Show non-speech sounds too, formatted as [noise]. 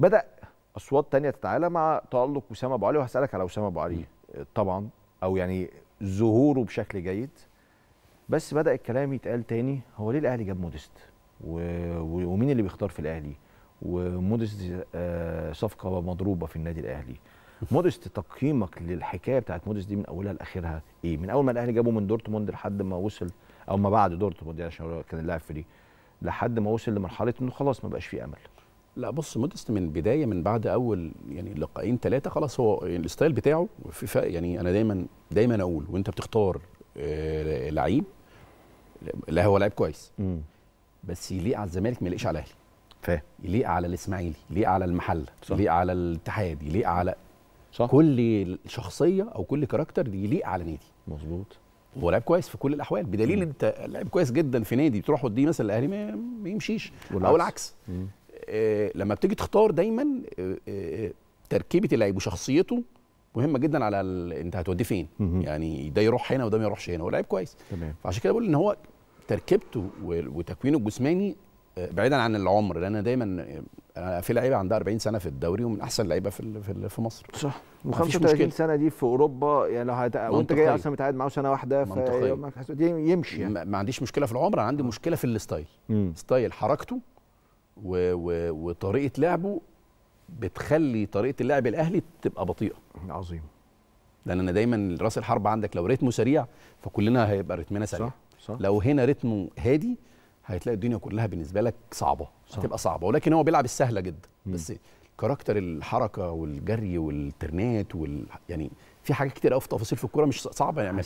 بدا اصوات تانية تتعالى مع تالق وسام ابو علي وهسالك على وسام ابو علي آه، طبعا او يعني ظهوره بشكل جيد بس بدا الكلام يتقال تاني هو ليه الاهلي جاب موديست ومين اللي بيختار في الاهلي وموديست آه، صفقه مضروبه في النادي الاهلي [laughs] موديست تقييمك للحكايه بتاعت موديست دي من اولها لاخرها ايه من اول ما الاهلي جابه من دورتموند لحد ما وصل او ما بعد دورتموند يعني عشان كان اللاعب فري لحد ما وصل لمرحله انه خلاص ما بقاش فيه امل لا بص مودست من البدايه من بعد اول يعني لقاءين ثلاثه خلاص هو الستايل بتاعه في فرق يعني انا دايما دايما اقول وانت بتختار آه، لعيب لا هو لعيب كويس مم. بس يليق على الزمالك ما يليقش على الاهلي فاهم يليق على الاسماعيلي يليق على المحله يليق على الاتحاد يليق على صح. كل شخصيه او كل كاركتر يليق على نادي مظبوط هو لعيب كويس في كل الاحوال بدليل انت لعيب كويس جدا في نادي تروح تديه مثلا الاهلي ما يمشيش او العكس لما بتيجي تختار دايما آه، آه، تركيبه اللعيب وشخصيته مهمه جدا على ال... انت هتوديه فين مم. يعني ده يروح هنا وده ما يروحش هنا هو لعيب كويس تمام فعشان كده بقول ان هو تركيبته وتكوينه الجسماني آه، بعيدا عن العمر لان دايما في لعيبه عندها 40 سنه في الدوري ومن احسن اللعيبه في في مصر صح و35 سنه دي في اوروبا يعني لو هت... وانت جاي اصلا متعاد معاه سنه واحده ف... يمشي يعني. ما عنديش مشكله في العمر انا عندي مشكله في الستايل ستايل حركته و و وطريقه لعبه بتخلي طريقه اللعب الاهلي تبقى بطيئه عظيم لان انا دايما راس الحرب عندك لو رتمه سريع فكلنا هيبقى رتمنا سريع صح صح لو هنا رتمه هادي هتلاقي الدنيا كلها بالنسبه لك صعبه صح. هتبقى صعبه ولكن هو بيلعب السهله جدا م. بس كاركتر الحركه والجري والترنات وال يعني في حاجات كتير قوي في تفاصيل في الكوره مش صعبه يعني